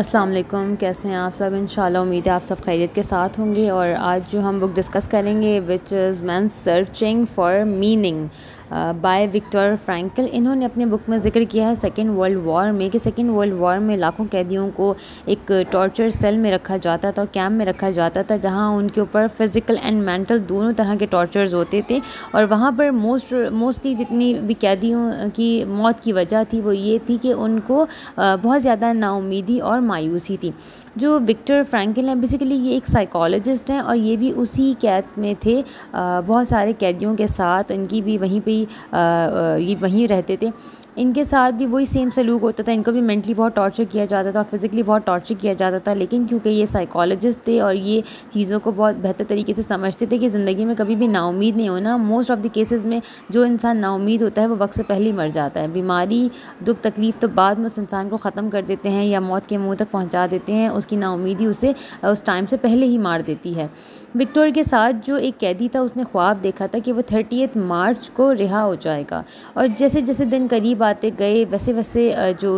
अस्सलाम वालेकुम कैसे हैं आप सब इंशाल्लाह उम्मीद है आप सब खैरियत के साथ होंगे और आज जो हम बुक डिस्कस करेंगे which is man searching for meaning by Victor Frankl इन्होंने अपने बुक में जिक्र किया है सेकेंड वर्ल्ड वॉर में कि सेकेंड वर्ल्ड वॉर में लाखों कैदियों को एक टॉर्चर सेल में रखा जाता था कैम्प में रखा जाता था जहाँ उनके ऊपर फिज़िकल एंड मेंटल दोनों तरह के टॉर्चर्स होते थे और वहाँ पर मोस्ट मोस्टली जितनी भी कैदियों की मौत की वजह थी वो ये थी कि उनको बहुत ज़्यादा नाउमीदी और मायूसी थी जो विक्टर फ्रैंकल हैं बेसिकली ये एक साइकोलॉजिस्ट हैं और ये भी उसी कैद में थे बहुत सारे कैदियों के साथ इनकी भी वहीं पर भी आ, ये वहीं रहते थे इनके साथ भी वही सेम सलूक होता था इनको भी मेंटली बहुत टॉर्चर किया जाता था फिज़िकली बहुत टॉर्चर किया जाता था लेकिन क्योंकि ये साइकोलॉजिस्ट थे और ये चीज़ों को बहुत बेहतर तरीके से समझते थे कि ज़िंदगी में कभी भी नाउमीद नहीं होना मोस्ट ऑफ़ द केसेस में जो इंसान नाउमीद होता है वो वक्त से पहले ही मर जाता है बीमारी दुख तकलीफ़ तो बाद में उस इंसान को ख़त्म कर देते हैं या मौत के मुँह तक पहुँचा देते हैं उसकी नाउमीदी उसे उस टाइम से पहले ही मार देती है विक्टोर के साथ जो एक कैदी था उसने ख्वाब देखा था कि वो थर्टी मार्च को रिहा हो जाएगा और जैसे जैसे दिन करीब आते गए वैसे वैसे जो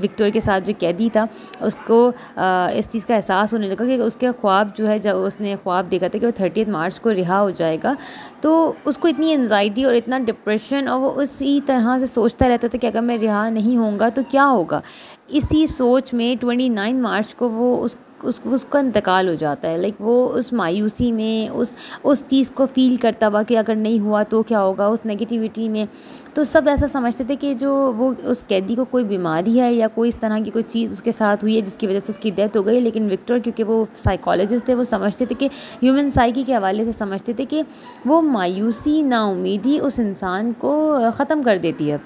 विक्टोर के साथ जो कैदी था उसको इस चीज़ का एहसास होने लगा कि उसके ख्वाब जो है जब उसने ख्वाब देखा था कि वो थर्टी मार्च को रिहा हो जाएगा तो उसको इतनी एनजाइटी और इतना डिप्रेशन और वो उसी तरह से सोचता रहता था कि अगर मैं रिहा नहीं होऊंगा तो क्या होगा इसी सोच में ट्वेंटी नाइन मार्च को वो उस उस उसका इंतकाल हो जाता है लाइक वो उस मायूसी में उस उस चीज़ को फील करता हुआ कि अगर नहीं हुआ तो क्या होगा उस नेगेटिविटी में तो सब ऐसा समझते थे कि जो वो उस कैदी को कोई बीमारी है या कोई इस तरह की कोई चीज़ उसके साथ हुई है जिसकी वजह से उसकी डेथ हो गई लेकिन विक्टर क्योंकि वो साइकोलॉजिस्ट थे वो समझते थे कि ह्यूमन साइकी के हवाले से समझते थे कि वो मायूसी नाउमीदी उस इंसान को ख़त्म कर देती है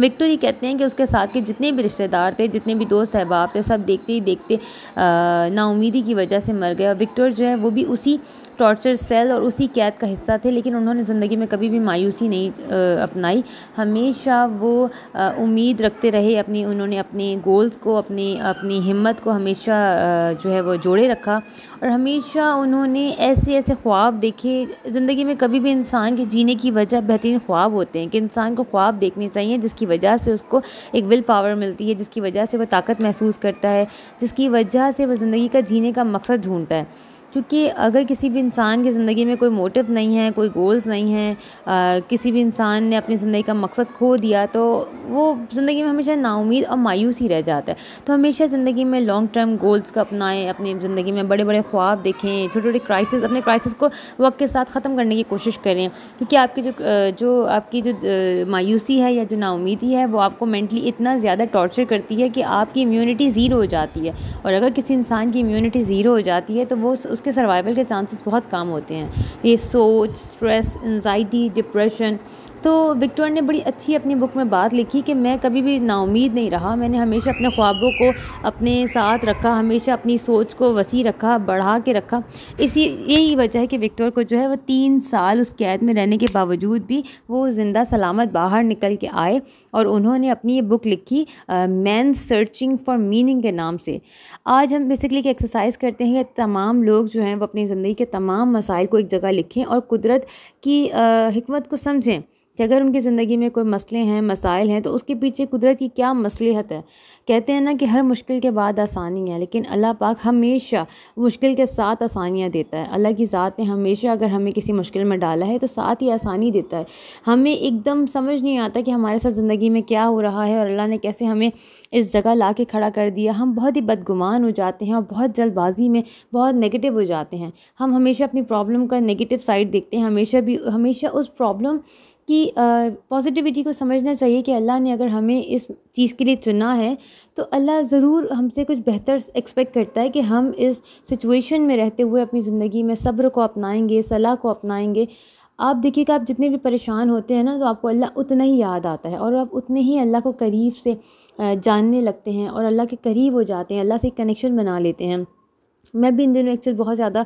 विक्टोरी ये कहते हैं कि उसके साथ के जितने भी रिश्तेदार थे जितने भी दोस्त अहबाब थे सब देखते ही देखते नाउमीदी की वजह से मर गए और विक्टर जो है वो भी उसी टॉर्चर सेल और उसी कैद का हिस्सा थे लेकिन उन्होंने ज़िंदगी में कभी भी मायूसी नहीं अपनाई हमेशा वो उम्मीद रखते रहे अपनी उन्होंने अपने गोल्स को अपने अपनी हिम्मत को हमेशा जो है वो जोड़े रखा और हमेशा उन्होंने ऐसे ऐसे ख्वाब देखे ज़िंदगी में कभी भी इंसान के जीने की वजह बेहतरीन ख्वाब होते हैं कि इंसान को ख्वाब देखने चाहिए जिसकी वजह से उसको एक विल पावर मिलती है जिसकी वजह से वो ताकत महसूस करता है जिसकी वजह से वो ज़िंदगी का जीने का मकसद ढूंढता है क्योंकि अगर किसी भी इंसान की ज़िंदगी में कोई मोटिव नहीं है कोई गोल्स नहीं हैं किसी भी इंसान ने अपनी ज़िंदगी का मकसद खो दिया तो वो ज़िंदगी में हमेशा नाउमीद और मायूस ही रह जाता है तो हमेशा ज़िंदगी में लॉन्ग टर्म गोल्स को अपनाएं अपनी ज़िंदगी में बड़े बड़े ख्वाब देखें छोटे छोटे क्राइसिस अपने क्राइसिस को वक्त के साथ ख़त्म करने की कोशिश करें क्योंकि आपकी जो जो आपकी जो मायूसी है या जो नाउमीदी है वो आपको मेंटली इतना ज़्यादा टॉर्चर करती है कि आपकी इम्यूनिटी ज़ीरो हो जाती है और अगर किसी इंसान की इम्यूनिटी ज़ीरो हो जाती है तो वो उस उसके सर्वाइवल के चांसेस बहुत कम होते हैं ये सोच स्ट्रेस एनजाइटी डिप्रेशन तो विक्टोर ने बड़ी अच्छी अपनी बुक में बात लिखी कि मैं कभी भी नाउमीद नहीं रहा मैंने हमेशा अपने ख्वाबों को अपने साथ रखा हमेशा अपनी सोच को वसी रखा बढ़ा के रखा इसी यही वजह है कि विक्टोर को जो है वो तीन साल उस कैद में रहने के बावजूद भी वो ज़िंदा सलामत बाहर निकल के आए और उन्होंने अपनी ये बुक लिखी मैन सर्चिंग फॉर मीनिंग के नाम से आज हम बेसिकली एक एक्सरसाइज करते हैं कि तमाम लोग जो हैं वो अपनी ज़िंदगी के तमाम मसाइल को एक जगह लिखें और कुदरत की हमत को समझें कि अगर उनकी ज़िंदगी में कोई मसले हैं मसाइल हैं तो उसके पीछे कुदरत की क्या मसलहत है कहते हैं ना कि हर मुश्किल के बाद आसानी है लेकिन अल्लाह पाक हमेशा मुश्किल के साथ आसानियाँ देता है अल्लाह की ज़ात ने हमेशा अगर हमें किसी मुश्किल में डाला है तो साथ ही आसानी देता है हमें एकदम समझ नहीं आता कि हमारे साथ ज़िंदगी में क्या हो रहा है और अल्लाह ने कैसे हमें इस जगह ला के खड़ा कर दिया हम बहुत ही बदगुमान हो जाते हैं और बहुत जल्दबाजी में बहुत नेगेटिव हो जाते हैं हम हमेशा अपनी प्रॉब्लम का नेगेटिव साइड देखते हैं हमेशा भी हमेशा उस प्रॉब्लम कि पॉजिटिविटी को समझना चाहिए कि अल्लाह ने अगर हमें इस चीज़ के लिए चुना है तो अल्लाह ज़रूर हमसे कुछ बेहतर एक्सपेक्ट करता है कि हम इस सिचुएशन में रहते हुए अपनी ज़िंदगी में सब्र को अपनाएंगे सलाह को अपनाएंगे आप देखिए कि आप जितने भी परेशान होते हैं ना तो आपको अल्लाह उतना ही याद आता है और आप उतने ही अल्लाह को करीब से जानने लगते हैं और अल्लाह के करीब हो जाते हैं अल्लाह से कनेक्शन बना लेते हैं मैं भी इन दिनों एक्चुअल बहुत ज़्यादा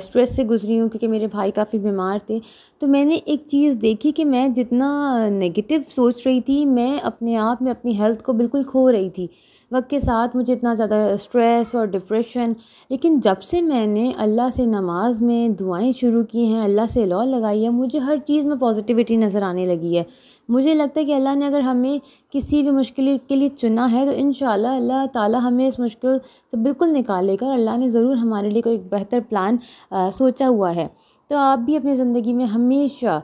स्ट्रेस से गुजरी हूँ क्योंकि मेरे भाई काफ़ी बीमार थे तो मैंने एक चीज़ देखी कि मैं जितना नेगेटिव सोच रही थी मैं अपने आप में अपनी हेल्थ को बिल्कुल खो रही थी वक्त के साथ मुझे इतना ज़्यादा स्ट्रेस और डिप्रेशन लेकिन जब से मैंने अल्लाह से नमाज में दुआएं शुरू की हैं अल्लाह से लॉ लगाई है मुझे हर चीज़ में पॉजिटिविटी नज़र आने लगी है मुझे लगता है कि अल्लाह ने अगर हमें किसी भी मुश्किल के लिए चुना है तो इन अल्लाह ताला हमें इस मुश्किल से बिल्कुल निकालेगा और अल्लाह ने ज़रूर हमारे लिए कोई बेहतर प्लान आ, सोचा हुआ है तो आप भी अपनी ज़िंदगी में हमेशा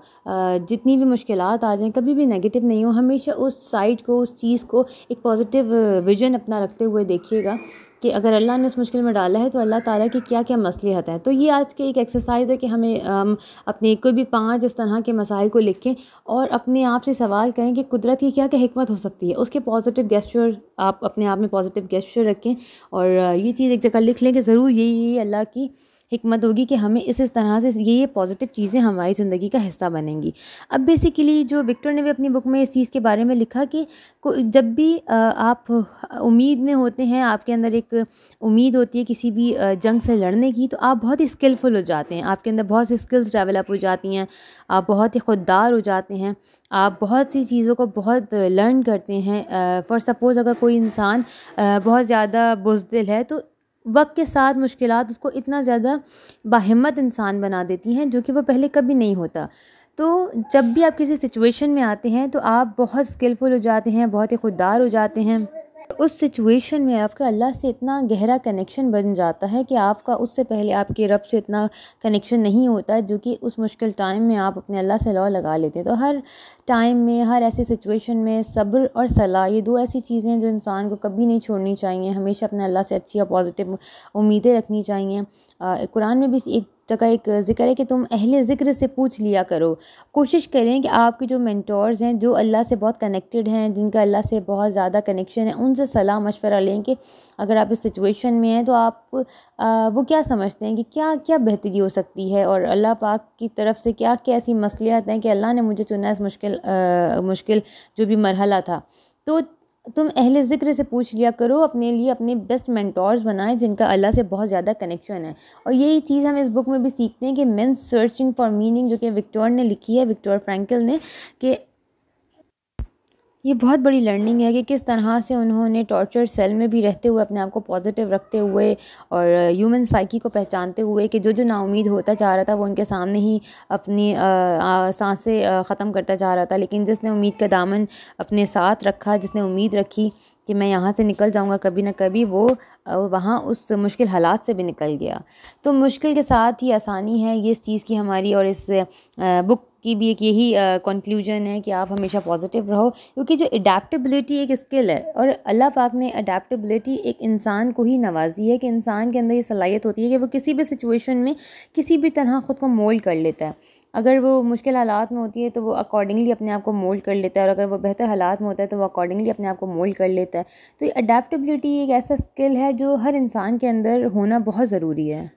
जितनी भी मुश्किल आ जाएँ कभी भी नेगेटिव नहीं हो हमेशा उस साइड को उस चीज़ को एक पॉजिटिव विजन अपना रखते हुए देखिएगा कि अगर अल्लाह ने उस मुश्किल में डाला है तो अल्लाह ताला के क्या क्या मसलहत हैं तो ये आज के एक एक्सरसाइज है कि हमें हम अपने कोई भी पांच इस तरह के मसाइल को लिखें और अपने आप से सवाल करें कि कुदरत की क्या क्या हमत हो सकती है उसके पॉजिटिव गेस्चर आप अपने आप में पॉजिटिव गेस्चर रखें और ये चीज़ एक जगह लिख लें कि ज़रूर यही अल्लाह की हमत होगी कि हमें इस इस तरह से ये ये पॉजिटिव चीज़ें हमारी ज़िंदगी का हिस्सा बनेंगी अब बेसिकली जो विक्टर ने भी अपनी बुक में इस चीज़ के बारे में लिखा कि जब भी आप उम्मीद में होते हैं आपके अंदर एक उम्मीद होती है किसी भी जंग से लड़ने की तो आप बहुत ही स्किलफुल हो जाते हैं आपके अंदर बहुत सी स्किल्स डेवलप हो जाती हैं आप बहुत ही खुददार हो जाते हैं आप बहुत सी चीज़ों को बहुत लर्न करते हैं फॉर सपोज़ अगर कोई इंसान बहुत ज़्यादा बुजदिल है तो वक्त के साथ मुश्किल उसको इतना ज़्यादा बाहिम्मत इंसान बना देती हैं जो कि वह पहले कभी नहीं होता तो जब भी आप किसी सिचुएशन में आते हैं तो आप बहुत स्किलफुल हो जाते हैं बहुत ही खुददार हो जाते हैं उस सिचुएशन में आपका अल्लाह से इतना गहरा कनेक्शन बन जाता है कि आपका उससे पहले आपके रब से इतना कनेक्शन नहीं होता जो कि उस मुश्किल टाइम में आप अपने अल्लाह से लॉ लगा लेते हैं तो हर टाइम में हर ऐसी सिचुएशन में सब्र और सलाह ये दो ऐसी चीज़ें हैं जो इंसान को कभी नहीं छोड़नी चाहिए हमेशा अपने अल्लाह से अच्छी और पॉजिटिव उम्मीदें रखनी चाहिए कुरान में भी एक जगह एक ज़िक्र है कि तुम अहल ज़िक्र से पूछ लिया करो कोशिश करें कि आपके जो मैंटोर्स हैं जो अल्लाह से बहुत कनेक्टेड हैं जिनका अल्लाह से बहुत ज़्यादा कनेक्शन है उनसे सलाह मशवरा लें कि अगर आप इस सिचुएशन में हैं तो आप आ, वो क्या समझते हैं कि क्या क्या बेहतरी हो सकती है और अल्लाह पाक की तरफ से क्या क्या ऐसी मसलियात हैं कि अल्लाह ने मुझे चुना इस मुश्किल आ, मुश्किल जो भी मरहला था तो तुम अहले ज़िक्र से पूछ लिया करो अपने लिए अपने बेस्ट मैंटोर्स बनाएं जिनका अल्लाह से बहुत ज़्यादा कनेक्शन है और यही चीज़ हम इस बुक में भी सीखते हैं कि मेन सर्चिंग फॉर मीनिंग जो कि विक्टोर ने लिखी है विक्टोर फ्रैंकल ने कि ये बहुत बड़ी लर्निंग है कि किस तरह से उन्होंने टॉर्चर सेल में भी रहते हुए अपने आप को पॉजिटिव रखते हुए और ह्यूमन साइकी को पहचानते हुए कि जो जो नाउमीद होता जा रहा था वो उनके सामने ही अपनी सांसें ख़त्म करता जा रहा था लेकिन जिसने उम्मीद का दामन अपने साथ रखा जिसने उम्मीद रखी कि मैं यहाँ से निकल जाऊँगा कभी ना कभी वो वहाँ उस मुश्किल हालात से भी निकल गया तो मुश्किल के साथ ही आसानी है ये इस चीज़ की हमारी और इस बुक की भी एक यही कंक्लूजन है कि आप हमेशा पॉजिटिव रहो क्योंकि जो अडेप्टबिलिटी एक स्किल है और अल्लाह पाक ने अडेप्टबिलिटी एक इंसान को ही नवाजी है कि इंसान के अंदर ये सलाहियत होती है कि वो किसी भी सिचुएशन में किसी भी तरह ख़ुद को मोल्ड कर लेता है अगर वो मुश्किल हालात में होती है तो वो अकॉर्डिंगली अपने आप को मोल्ड कर लेता है और अगर वो बेहतर हालात में होता है तो वो अकॉर्डिंगली अपने आप को मोल्ड कर लेता है तो ये अडेप्टबिलिटी एक ऐसा स्किल है जो हर इंसान के अंदर होना बहुत ज़रूरी है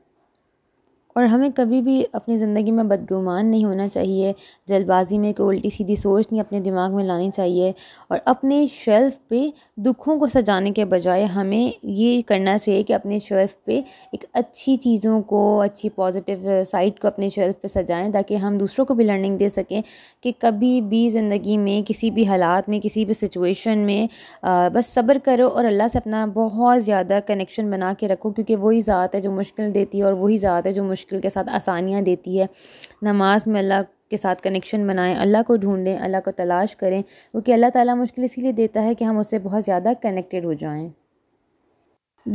और हमें कभी भी अपनी ज़िंदगी में बदगुमान नहीं होना चाहिए जल्दबाजी में कोई उल्टी सीधी सोच नहीं अपने दिमाग में लानी चाहिए और अपने शेल्फ़ पे दुखों को सजाने के बजाय हमें ये करना चाहिए कि अपने शेल्फ़ पे एक अच्छी चीज़ों को अच्छी पॉजिटिव साइड को अपने शेल्फ़ पे सजाएं ताकि हम दूसरों को भी लर्निंग दे सकें कि कभी भी ज़िंदगी में किसी भी हालात में किसी भी सिचुएशन में आ, बस सब्र करो और अल्लाह से अपना बहुत ज़्यादा कनेक्शन बना के रखो क्योंकि वही ज़ात है जो मुश्किल देती है और वही ज़ात है जो मुश्किल के साथ आसानियाँ देती है नमाज में अल्लाह के साथ कनेक्शन बनाएं अल्लाह को ढूंढें अल्लाह को तलाश करें क्योंकि अल्लाह ताला मुश्किल इसीलिए देता है कि हम उससे बहुत ज़्यादा कनेक्टेड हो जाएं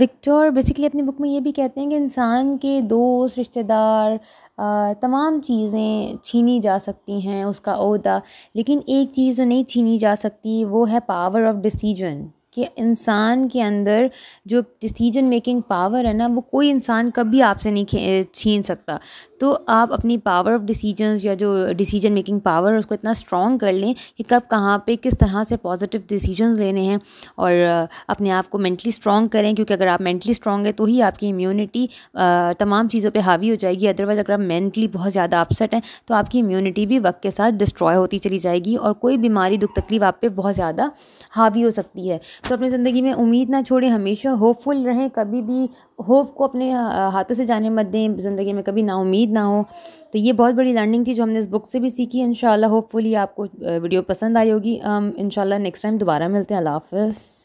विक्टर बेसिकली अपनी बुक में ये भी कहते हैं कि इंसान के दोस्त रिश्तेदार तमाम चीज़ें छीनी जा सकती हैं उसका अहदा लेकिन एक चीज़ जो नहीं छीनी जा सकती वो है पावर ऑफ डिसीजन कि इंसान के अंदर जो डिसीजन मेकिंग पावर है ना वो कोई इंसान कभी आपसे नहीं छीन सकता तो आप अपनी पावर ऑफ डिसीजंस या जो डिसीजन मेकिंग पावर उसको इतना स्ट्रॉन्ग कर लें कि कब कहाँ पे किस तरह से पॉजिटिव डिसीजंस लेने हैं और अपने आप को मेंटली स्ट्रॉन्ग करें क्योंकि अगर आप मेंटली स्ट्रॉन्ग है तो ही आपकी इम्यूनिटी तमाम चीज़ों पर हावी हो जाएगी अदरवाइज़ अगर आप मेंटली बहुत ज़्यादा अपसेट हैं तो आपकी इम्यूनिटी भी वक्त के साथ डिस्ट्रॉय होती चली जाएगी और कोई बीमारी दुख तकलीफ आप पर बहुत ज़्यादा हावी हो सकती है तो अपनी ज़िंदगी में उम्मीद ना छोड़ें हमेशा होपफुल रहें कभी भी होप को अपने हाथों से जाने मत दें ज़िंदगी में कभी ना उम्मीद ना हो तो ये बहुत बड़ी लर्निंग थी जो हमने इस बुक से भी सीखी इन होपफुली आपको वीडियो पसंद आई होगी इन नेक्स्ट टाइम दोबारा मिलते हैं अल्लाह हाफ